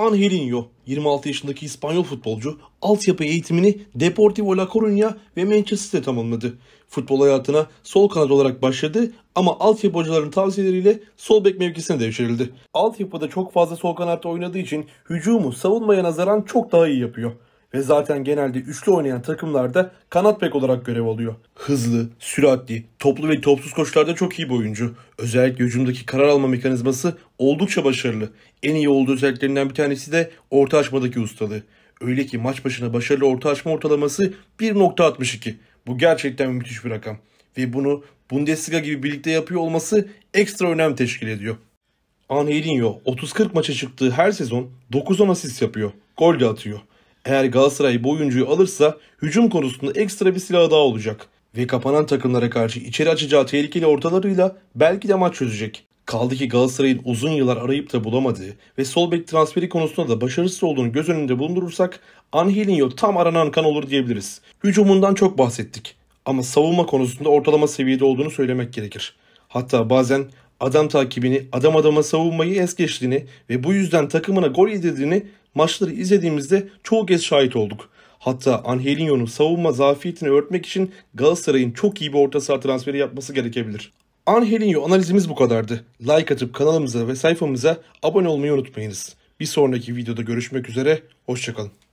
Angelinho 26 yaşındaki İspanyol futbolcu altyapı eğitimini Deportivo La Coruña ve Manchester'da tamamladı. Futbol hayatına sol kanat olarak başladı ama altyapı hocaların tavsiyeleriyle sol bek mevkisine devşirildi. Altyapıda çok fazla sol kanatta oynadığı için hücumu savunmaya nazaran çok daha iyi yapıyor ve zaten genelde üçlü oynayan takımlarda kanat bek olarak görev alıyor. Hızlı, süratli, toplu ve topsuz koşularda çok iyi bir oyuncu. Özellikle hücumdaki karar alma mekanizması oldukça başarılı. En iyi olduğu özelliklerinden bir tanesi de orta açmadaki ustalığı. Öyle ki maç başına başarılı orta açma ortalaması 1.62. Bu gerçekten müthiş bir rakam. Ve bunu Bundesliga gibi birlikte yapıyor olması ekstra önem teşkil ediyor. Angelinho 30-40 maça çıktığı her sezon 9-10 asist yapıyor. Gol de atıyor. Eğer Galatasaray bu oyuncuyu alırsa hücum konusunda ekstra bir silah daha olacak ve kapanan takımlara karşı içeri açacağı tehlikeli ortalarıyla belki de maç çözecek. Kaldı ki Galatasaray'ın uzun yıllar arayıp da bulamadığı ve sol bek transferi konusunda da başarısız olduğunu göz önünde bulundurursak Angelinho tam aranan kan olur diyebiliriz. Hücumundan çok bahsettik ama savunma konusunda ortalama seviyede olduğunu söylemek gerekir. Hatta bazen adam takibini, adam adama savunmayı es geçtiğini ve bu yüzden takımına gol yedirdiğini maçları izlediğimizde çoğu kez şahit olduk. Hatta Angelinho'nun savunma zafiyetini örtmek için Galatasaray'ın çok iyi bir orta saha transferi yapması gerekebilir. Angelinho analizimiz bu kadardı. Like atıp kanalımıza ve sayfamıza abone olmayı unutmayınız. Bir sonraki videoda görüşmek üzere, hoşçakalın.